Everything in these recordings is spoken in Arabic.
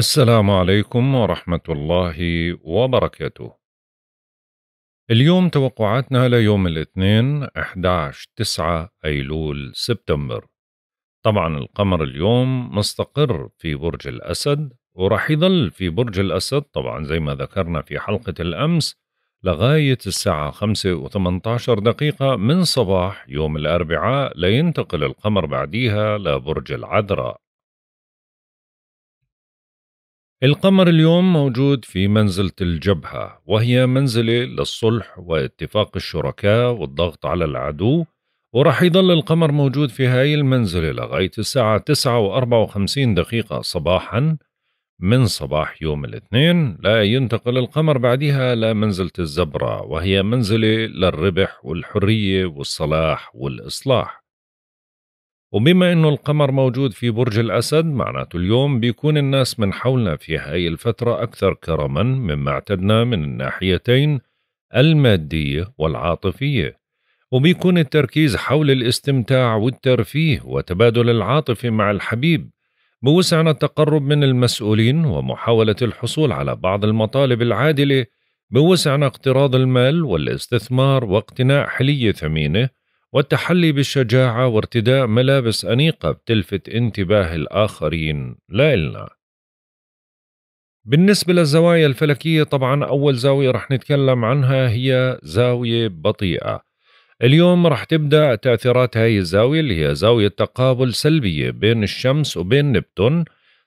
السلام عليكم ورحمة الله وبركاته. اليوم توقعاتنا ليوم الاثنين 11 9 أيلول سبتمبر. طبعا القمر اليوم مستقر في برج الأسد ورح يضل في برج الأسد طبعا زي ما ذكرنا في حلقة الأمس لغاية الساعة خمسة وثمنتاشر دقيقة من صباح يوم الأربعاء لينتقل القمر بعديها لبرج العذراء القمر اليوم موجود في منزلة الجبهة وهي منزلة للصلح واتفاق الشركاء والضغط على العدو ورح يظل القمر موجود في هاي المنزلة لغاية الساعة 9 و 54 دقيقة صباحا من صباح يوم الاثنين لا ينتقل القمر بعدها لمنزلة الزبرة وهي منزلة للربح والحرية والصلاح والإصلاح وبما انه القمر موجود في برج الاسد معناته اليوم بيكون الناس من حولنا في هاي الفترة اكثر كرما مما اعتدنا من الناحيتين المادية والعاطفية وبيكون التركيز حول الاستمتاع والترفيه وتبادل العاطفة مع الحبيب بوسعنا التقرب من المسؤولين ومحاولة الحصول على بعض المطالب العادلة بوسعنا اقتراض المال والاستثمار واقتناء حلية ثمينة والتحلي بالشجاعة وارتداء ملابس أنيقة بتلفت انتباه الآخرين لا بالنسبة للزوايا الفلكية طبعا أول زاوية رح نتكلم عنها هي زاوية بطيئة اليوم رح تبدأ تأثيرات هاي الزاوية اللي هي زاوية تقابل سلبية بين الشمس وبين نبتون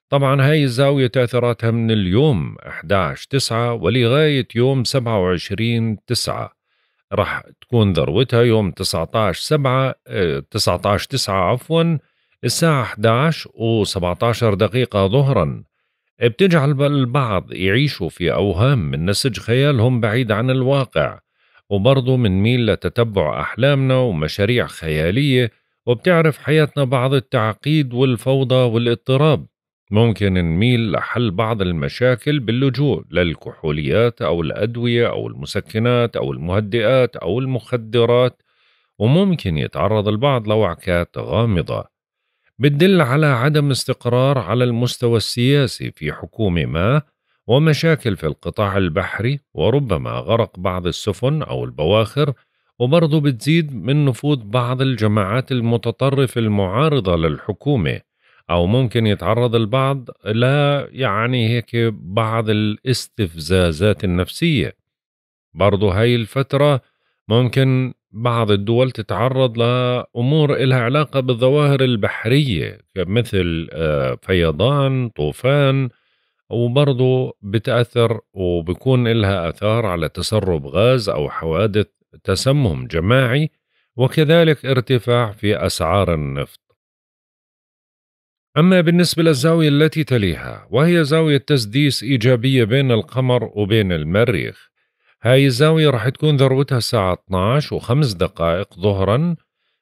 طبعا هاي الزاوية تأثيراتها من اليوم 11 9 ولغاية يوم 27 9 راح تكون ذروتها يوم 19 7 19 9 عفوا الساعة 11 و17 دقيقة ظهرا بتجعل البعض يعيشوا في أوهام من نسج خيالهم بعيد عن الواقع وبرضه منميل لتتبع أحلامنا ومشاريع خيالية وبتعرف حياتنا بعض التعقيد والفوضى والاضطراب ممكن نميل لحل بعض المشاكل باللجوء للكحوليات أو الأدوية أو المسكنات أو المهدئات أو المخدرات وممكن يتعرض البعض لوعكات غامضة بتدل على عدم استقرار على المستوى السياسي في حكومة ما ومشاكل في القطاع البحري وربما غرق بعض السفن أو البواخر وبرضه بتزيد من نفوذ بعض الجماعات المتطرفة المعارضة للحكومة او ممكن يتعرض البعض لا يعني هيك بعض الاستفزازات النفسيه برضو هاي الفتره ممكن بعض الدول تتعرض لامور إلها علاقه بالظواهر البحريه مثل آه، فيضان طوفان وبرضو بتأثر وبكون إلها آثار على تسرب غاز أو حوادث تسمم جماعي وكذلك ارتفاع في أسعار النفط أما بالنسبة للزاوية التي تليها وهي زاوية تسديس إيجابية بين القمر وبين المريخ هاي الزاوية راح تكون ذروتها الساعة 12 وخمس دقائق ظهرا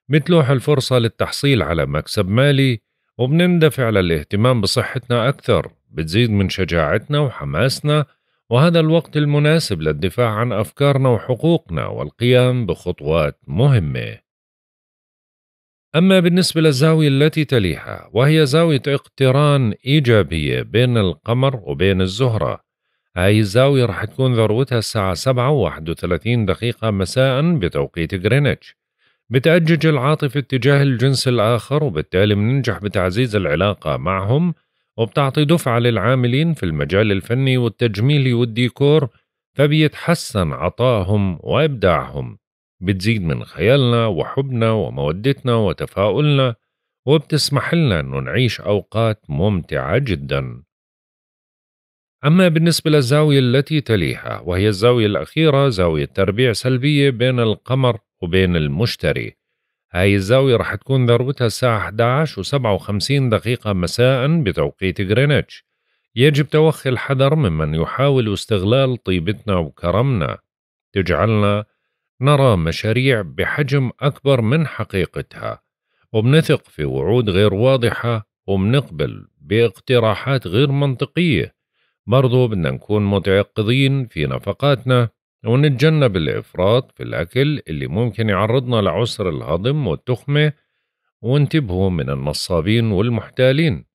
بتلوح الفرصة للتحصيل على مكسب مالي وبنندفع للاهتمام بصحتنا أكثر بتزيد من شجاعتنا وحماسنا وهذا الوقت المناسب للدفاع عن أفكارنا وحقوقنا والقيام بخطوات مهمة أما بالنسبة للزاوية التي تليها وهي زاوية اقتران إيجابية بين القمر وبين الزهرة هاي الزاوية راح تكون ذروتها الساعة سبعة وواحد وثلاثين دقيقة مساء بتوقيت غرينتش بتأجج العاطفة اتجاه الجنس الآخر وبالتالي بننجح بتعزيز العلاقة معهم وبتعطي دفعة للعاملين في المجال الفني والتجميلي والديكور فبيتحسن عطاهم وإبداعهم بتزيد من خيالنا وحبنا ومودتنا وتفاؤلنا وبتسمح لنا أنه نعيش أوقات ممتعة جدا أما بالنسبة للزاوية التي تليها وهي الزاوية الأخيرة زاوية تربيع سلبية بين القمر وبين المشتري هاي الزاوية رح تكون ذروتها الساعة 11 و57 دقيقة مساء بتوقيت غرينتش يجب توخي الحذر ممن يحاول استغلال طيبتنا وكرمنا تجعلنا نرى مشاريع بحجم أكبر من حقيقتها وبنثق في وعود غير واضحة وبنقبل باقتراحات غير منطقية برضو بدنا نكون متيقظين في نفقاتنا ونتجنب الإفراط في الأكل اللي ممكن يعرضنا لعسر الهضم والتخمة وانتبهوا من النصابين والمحتالين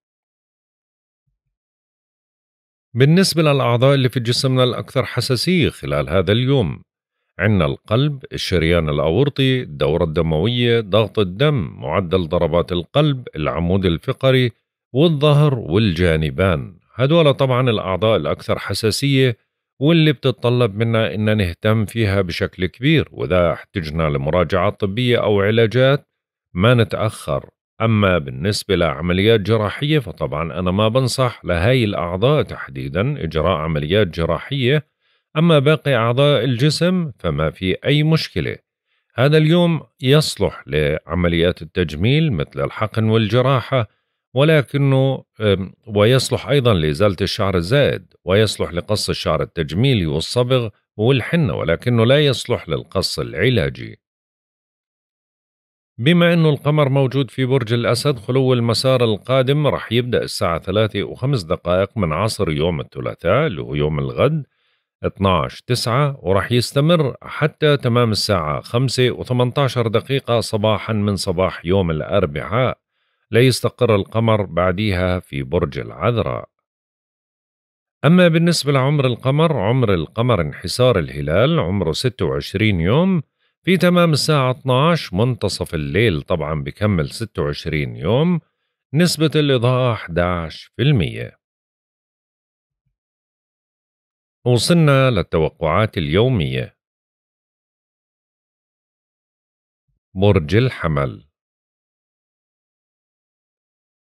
بالنسبة للأعضاء اللي في جسمنا الأكثر حساسية خلال هذا اليوم عندنا القلب الشريان الأورطي الدورة الدموية ضغط الدم معدل ضربات القلب العمود الفقري والظهر والجانبان هدول طبعا الأعضاء الأكثر حساسية واللي بتتطلب منا إن نهتم فيها بشكل كبير وإذا احتجنا لمراجعة طبية أو علاجات ما نتأخر أما بالنسبة لعمليات جراحية فطبعا أنا ما بنصح لهاي الأعضاء تحديدا إجراء عمليات جراحية أما باقي أعضاء الجسم فما في أي مشكلة هذا اليوم يصلح لعمليات التجميل مثل الحقن والجراحة ولكنه ويصلح أيضا لإزالة الشعر الزائد ويصلح لقص الشعر التجميلي والصبغ والحنة ولكنه لا يصلح للقص العلاجي بما أنه القمر موجود في برج الأسد خلو المسار القادم رح يبدأ الساعة 3 و5 دقائق من عصر يوم الثلاثاء اللي هو يوم الغد 12 9 وراح يستمر حتى تمام الساعة 5 و18 دقيقة صباحا من صباح يوم الأربعاء ليستقر القمر بعديها في برج العذراء أما بالنسبة لعمر القمر عمر القمر انحسار الهلال عمره 26 يوم في تمام الساعة 12 منتصف الليل طبعا بكمل 26 يوم نسبة الإضاءة 11% وصلنا للتوقعات اليومية برج الحمل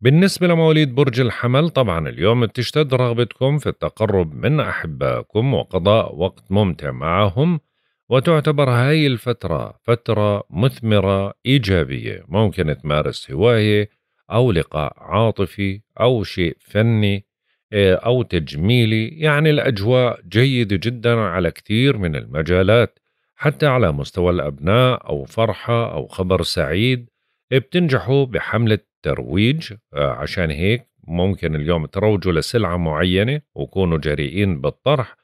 بالنسبة لمواليد برج الحمل طبعا اليوم بتشتد رغبتكم في التقرب من أحبائكم وقضاء وقت ممتع معهم وتعتبر هاي الفترة فترة مثمرة إيجابية ممكن تمارس هواية أو لقاء عاطفي أو شيء فني آه، أو تجميلي يعني الأجواء جيدة جدا على كثير من المجالات حتى على مستوى الأبناء أو فرحة أو خبر سعيد بتنجحوا بحملة ترويج آه، عشان هيك ممكن اليوم تروجوا لسلعة معينة وكونوا جريئين بالطرح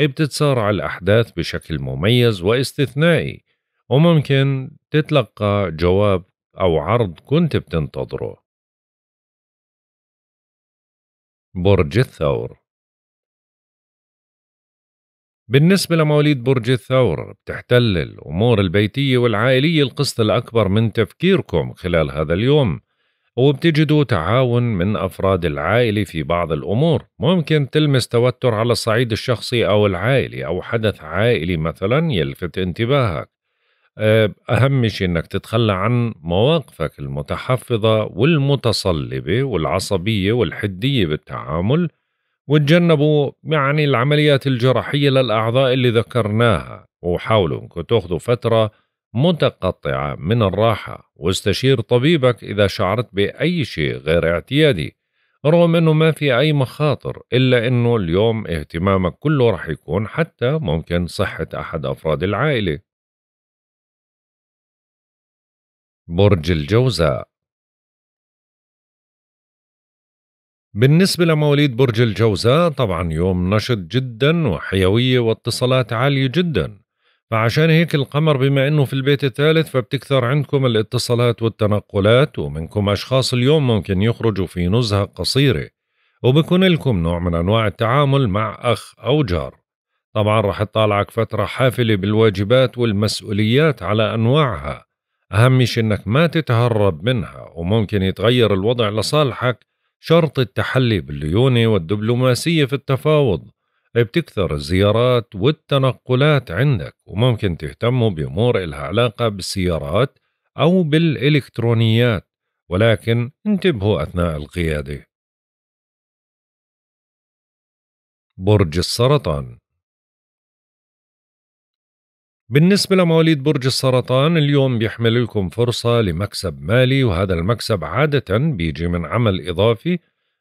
بتتسارع الأحداث بشكل مميز واستثنائي وممكن تتلقى جواب أو عرض كنت بتنتظره برج الثور بالنسبة لمواليد برج الثور بتحتل الأمور البيتية والعائلية القسط الأكبر من تفكيركم خلال هذا اليوم وبتجدوا تعاون من أفراد العائلة في بعض الأمور ممكن تلمس توتر على الصعيد الشخصي أو العائلي أو حدث عائلي مثلا يلفت انتباهك آه، أهم شيء أنك تتخلى عن مواقفك المتحفظة والمتصلبة والعصبية والحدية بالتعامل وتجنبوا يعني العمليات الجراحية للأعضاء اللي ذكرناها وحاولوا أنكم تاخذوا فترة متقطعة من الراحة واستشير طبيبك إذا شعرت بأي شيء غير اعتيادي رغم أنه ما في أي مخاطر إلا أنه اليوم اهتمامك كله رح يكون حتى ممكن صحة أحد أفراد العائلة برج الجوزاء بالنسبة لمواليد برج الجوزاء طبعا يوم نشط جدا وحيوية واتصالات عالية جدا فعشان هيك القمر بما انه في البيت الثالث فبتكثر عندكم الاتصالات والتنقلات ومنكم اشخاص اليوم ممكن يخرجوا في نزهة قصيرة وبكون لكم نوع من انواع التعامل مع اخ او جار طبعا رح تطالعك فترة حافلة بالواجبات والمسؤوليات على انواعها أهم شيء إنك ما تتهرب منها وممكن يتغير الوضع لصالحك شرط التحلي بالليونة والدبلوماسية في التفاوض بتكثر الزيارات والتنقلات عندك وممكن تهتموا بأمور إلها علاقة بالسيارات أو بالإلكترونيات ولكن انتبهوا أثناء القيادة برج السرطان بالنسبة لمواليد برج السرطان اليوم بيحمل لكم فرصة لمكسب مالي وهذا المكسب عادة بيجي من عمل إضافي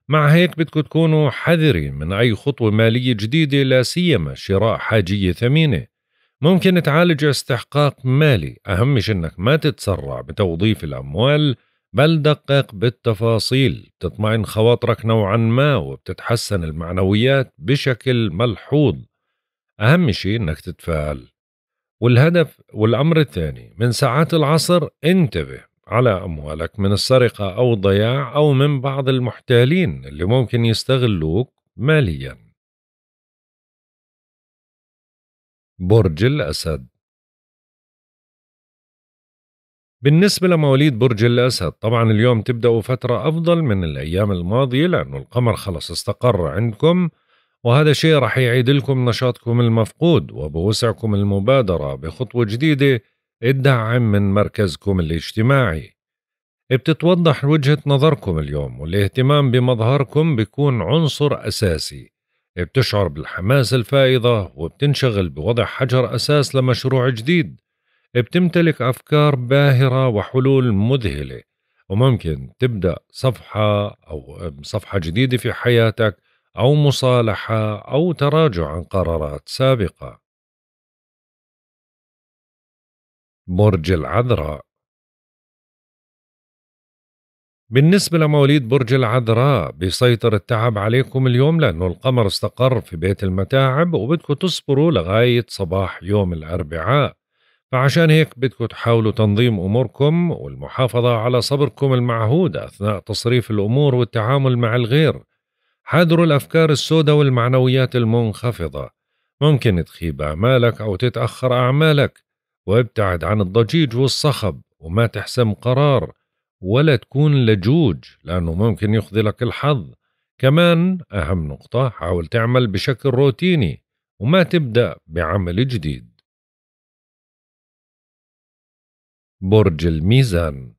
مع هيك بدكم تكونوا حذرين من أي خطوة مالية جديدة لا سيما شراء حاجية ثمينة ممكن تعالج استحقاق مالي أهم أنك ما تتسرع بتوظيف الأموال بل دقق بالتفاصيل تطمئن خواطرك نوعا ما وبتتحسن المعنويات بشكل ملحوظ أهم شيء أنك تتفائل والهدف والأمر الثاني من ساعات العصر انتبه على أموالك من السرقة أو الضياع أو من بعض المحتالين اللي ممكن يستغلوك ماليا برج الأسد بالنسبة لمواليد برج الأسد طبعا اليوم تبدأوا فترة أفضل من الأيام الماضية لأنه القمر خلص استقر عندكم وهذا شيء راح يعيد لكم نشاطكم المفقود وبوسعكم المبادرة بخطوة جديدة الدعم من مركزكم الاجتماعي بتتوضح وجهة نظركم اليوم والاهتمام بمظهركم بيكون عنصر أساسي بتشعر بالحماس الفائضة وبتنشغل بوضع حجر أساس لمشروع جديد بتمتلك أفكار باهرة وحلول مذهلة وممكن تبدأ صفحة أو صفحة جديدة في حياتك أو مصالحة أو تراجع عن قرارات سابقة. برج العذراء بالنسبة لمواليد برج العذراء بيسيطر التعب عليكم اليوم لأنه القمر استقر في بيت المتاعب وبدكم تصبروا لغاية صباح يوم الأربعاء فعشان هيك بدكم تحاولوا تنظيم أموركم والمحافظة على صبركم المعهود أثناء تصريف الأمور والتعامل مع الغير حذروا الأفكار السوداء والمعنويات المنخفضة ممكن تخيب أعمالك أو تتأخر أعمالك وابتعد عن الضجيج والصخب وما تحسم قرار ولا تكون لجوج لأنه ممكن يخذلك الحظ كمان أهم نقطة حاول تعمل بشكل روتيني وما تبدأ بعمل جديد برج الميزان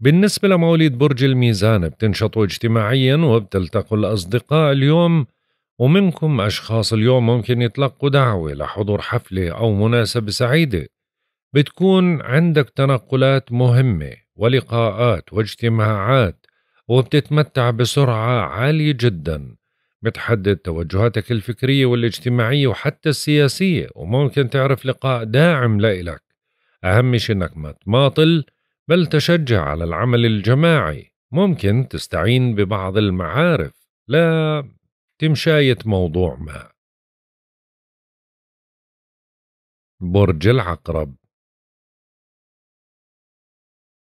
بالنسبة لمواليد برج الميزان بتنشطوا اجتماعيا وبتلتقوا الأصدقاء اليوم ومنكم أشخاص اليوم ممكن يتلقوا دعوة لحضور حفلة أو مناسبة سعيدة بتكون عندك تنقلات مهمة ولقاءات واجتماعات وبتتمتع بسرعة عالية جدا بتحدد توجهاتك الفكرية والاجتماعية وحتى السياسية وممكن تعرف لقاء داعم لإلك أهم شيء إنك ما تماطل بل تشجع على العمل الجماعي ممكن تستعين ببعض المعارف لا تمشاية موضوع ما برج العقرب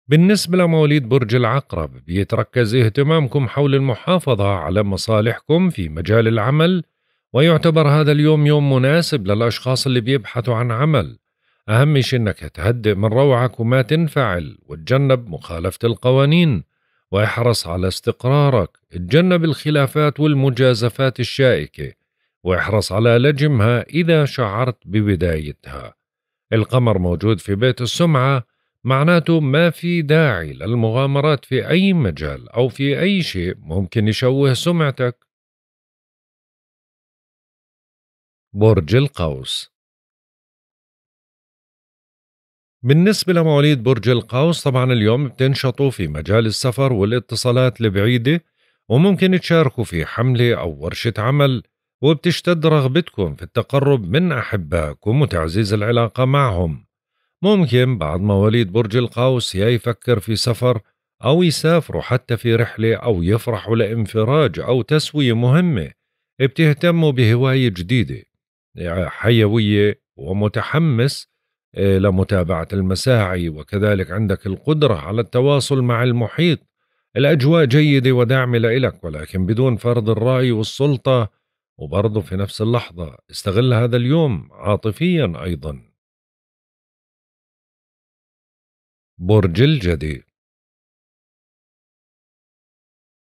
بالنسبة لمواليد برج العقرب بيتركز اهتمامكم حول المحافظة على مصالحكم في مجال العمل ويعتبر هذا اليوم يوم مناسب للأشخاص اللي بيبحثوا عن عمل أهم شيء أنك تهدئ من روعك وما تنفعل وتجنب مخالفة القوانين واحرص على استقرارك تجنب الخلافات والمجازفات الشائكة واحرص على لجمها إذا شعرت ببدايتها القمر موجود في بيت السمعة معناته ما في داعي للمغامرات في أي مجال أو في أي شيء ممكن يشوه سمعتك برج القوس بالنسبة لمواليد برج القوس طبعا اليوم بتنشطوا في مجال السفر والاتصالات البعيدة وممكن تشاركوا في حملة أو ورشة عمل وبتشتد رغبتكم في التقرب من أحبائكم وتعزيز العلاقة معهم ممكن بعض مواليد برج القوس يا يفكر في سفر أو يسافروا حتى في رحلة أو يفرحوا لانفراج أو تسوية مهمة بتهتموا بهواية جديدة حيوية ومتحمس إيه، لمتابعة المساعي وكذلك عندك القدرة على التواصل مع المحيط الأجواء جيدة وداعمة لك ولكن بدون فرض الرأي والسلطة وبرضه في نفس اللحظة استغل هذا اليوم عاطفيا أيضا برج الجدي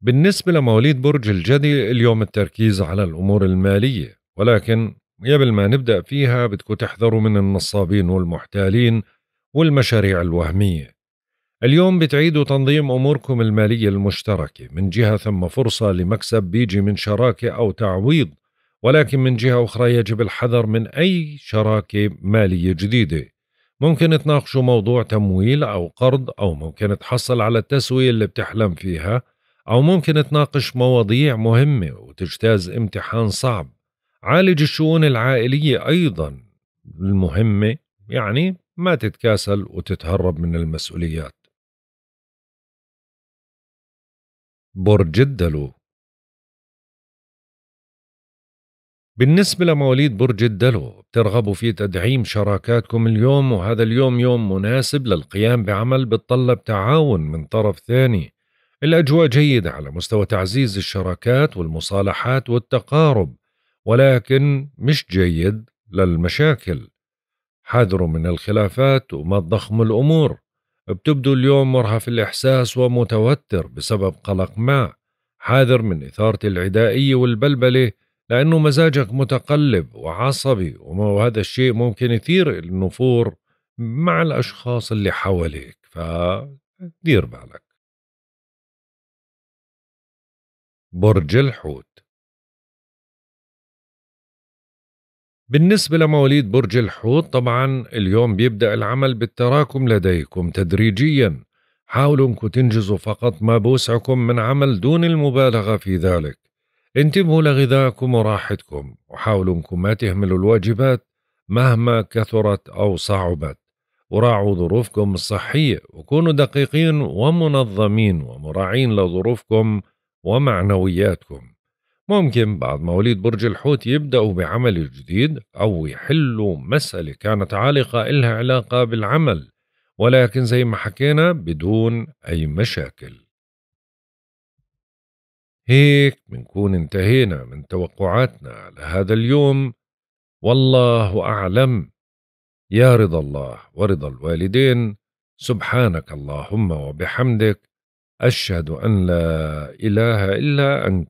بالنسبة لمواليد برج الجدي اليوم التركيز على الأمور المالية ولكن قبل ما نبدأ فيها بدكم تحذروا من النصابين والمحتالين والمشاريع الوهمية اليوم بتعيدوا تنظيم أموركم المالية المشتركة من جهة ثم فرصة لمكسب بيجي من شراكة أو تعويض ولكن من جهة أخرى يجب الحذر من أي شراكة مالية جديدة ممكن تناقشوا موضوع تمويل أو قرض أو ممكن تحصل على التسوية اللي بتحلم فيها أو ممكن تناقش مواضيع مهمة وتجتاز امتحان صعب عالج الشؤون العائلية أيضا المهمة يعني ما تتكاسل وتتهرب من المسؤوليات برج الدلو بالنسبة لمواليد برج الدلو بترغبوا في تدعيم شراكاتكم اليوم وهذا اليوم يوم مناسب للقيام بعمل بتطلب تعاون من طرف ثاني الأجواء جيدة على مستوى تعزيز الشراكات والمصالحات والتقارب ولكن مش جيد للمشاكل حذروا من الخلافات وما تضخموا الأمور بتبدو اليوم مرهف الإحساس ومتوتر بسبب قلق ما حاذر من إثارة العدائية والبلبلة لأنه مزاجك متقلب وعصبي وهذا الشيء ممكن يثير النفور مع الأشخاص اللي حواليك فدير بالك برج الحوت بالنسبة لمواليد برج الحوت طبعا اليوم بيبدأ العمل بالتراكم لديكم تدريجيا حاولوا انكم تنجزوا فقط ما بوسعكم من عمل دون المبالغة في ذلك انتبهوا لغذائكم وراحتكم وحاولوا انكم ما تهملوا الواجبات مهما كثرت أو صعبت وراعوا ظروفكم الصحية وكونوا دقيقين ومنظمين ومراعين لظروفكم ومعنوياتكم ممكن بعد مواليد برج الحوت يبدأوا بعمل جديد أو يحلوا مسألة كانت عالقة إلها علاقة بالعمل ولكن زي ما حكينا بدون أي مشاكل هيك بنكون انتهينا من توقعاتنا لهذا اليوم والله أعلم يا رضا الله ورضا الوالدين سبحانك اللهم وبحمدك أشهد أن لا إله إلا أنت